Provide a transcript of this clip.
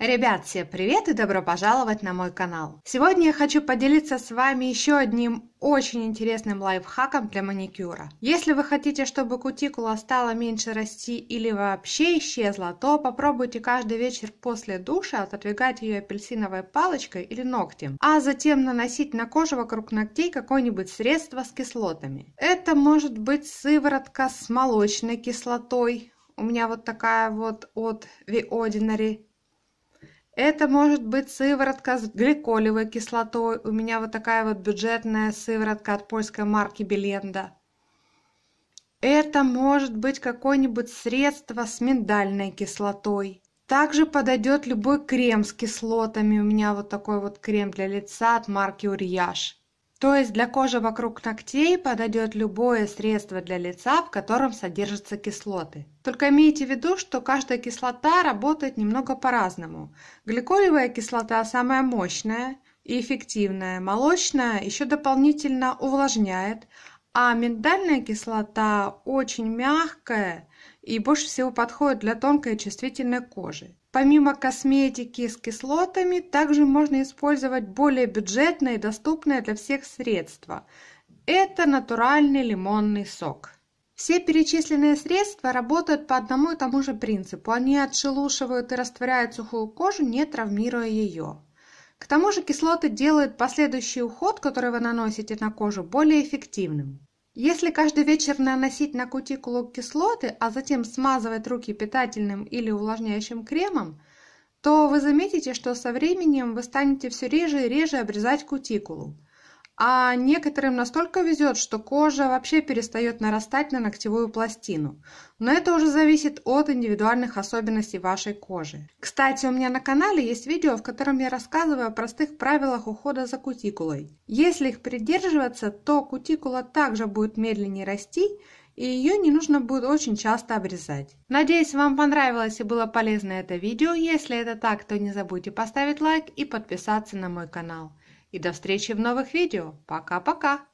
Ребят, всем привет и добро пожаловать на мой канал. Сегодня я хочу поделиться с вами еще одним очень интересным лайфхаком для маникюра. Если вы хотите, чтобы кутикула стала меньше расти или вообще исчезла, то попробуйте каждый вечер после душа отодвигать ее апельсиновой палочкой или ногтем, а затем наносить на кожу вокруг ногтей какое-нибудь средство с кислотами. Это может быть сыворотка с молочной кислотой, у меня вот такая вот от The Ordinary это может быть сыворотка с гликолевой кислотой. У меня вот такая вот бюджетная сыворотка от польской марки Беленда. Это может быть какое-нибудь средство с миндальной кислотой. Также подойдет любой крем с кислотами. У меня вот такой вот крем для лица от марки Урияж. То есть для кожи вокруг ногтей подойдет любое средство для лица, в котором содержатся кислоты. Только имейте в виду, что каждая кислота работает немного по-разному. Гликолевая кислота самая мощная и эффективная, молочная еще дополнительно увлажняет, а миндальная кислота очень мягкая и больше всего подходит для тонкой и чувствительной кожи. Помимо косметики с кислотами, также можно использовать более бюджетное и доступное для всех средство – Это натуральный лимонный сок. Все перечисленные средства работают по одному и тому же принципу. Они отшелушивают и растворяют сухую кожу, не травмируя ее. К тому же кислоты делают последующий уход, который вы наносите на кожу, более эффективным. Если каждый вечер наносить на кутикулу кислоты, а затем смазывать руки питательным или увлажняющим кремом, то вы заметите, что со временем вы станете все реже и реже обрезать кутикулу. А некоторым настолько везет, что кожа вообще перестает нарастать на ногтевую пластину. Но это уже зависит от индивидуальных особенностей вашей кожи. Кстати, у меня на канале есть видео, в котором я рассказываю о простых правилах ухода за кутикулой. Если их придерживаться, то кутикула также будет медленнее расти, и ее не нужно будет очень часто обрезать. Надеюсь, вам понравилось и было полезно это видео. Если это так, то не забудьте поставить лайк и подписаться на мой канал. И до встречи в новых видео. Пока-пока!